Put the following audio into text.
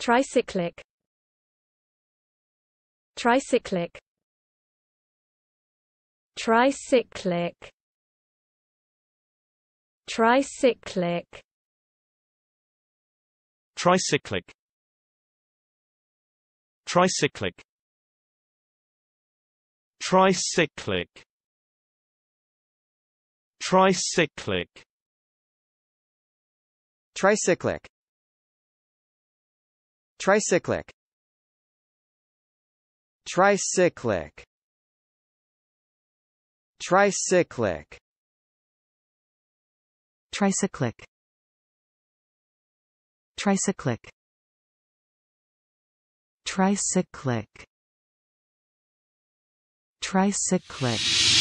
Tricyclic Tricyclic Tricyclic Tricyclic Tricyclic Tricyclic Tricyclic Tricyclic Tricyclic Tricyclic Tricyclic Tricyclic Tricyclic Tricyclic Tricyclic Tricyclic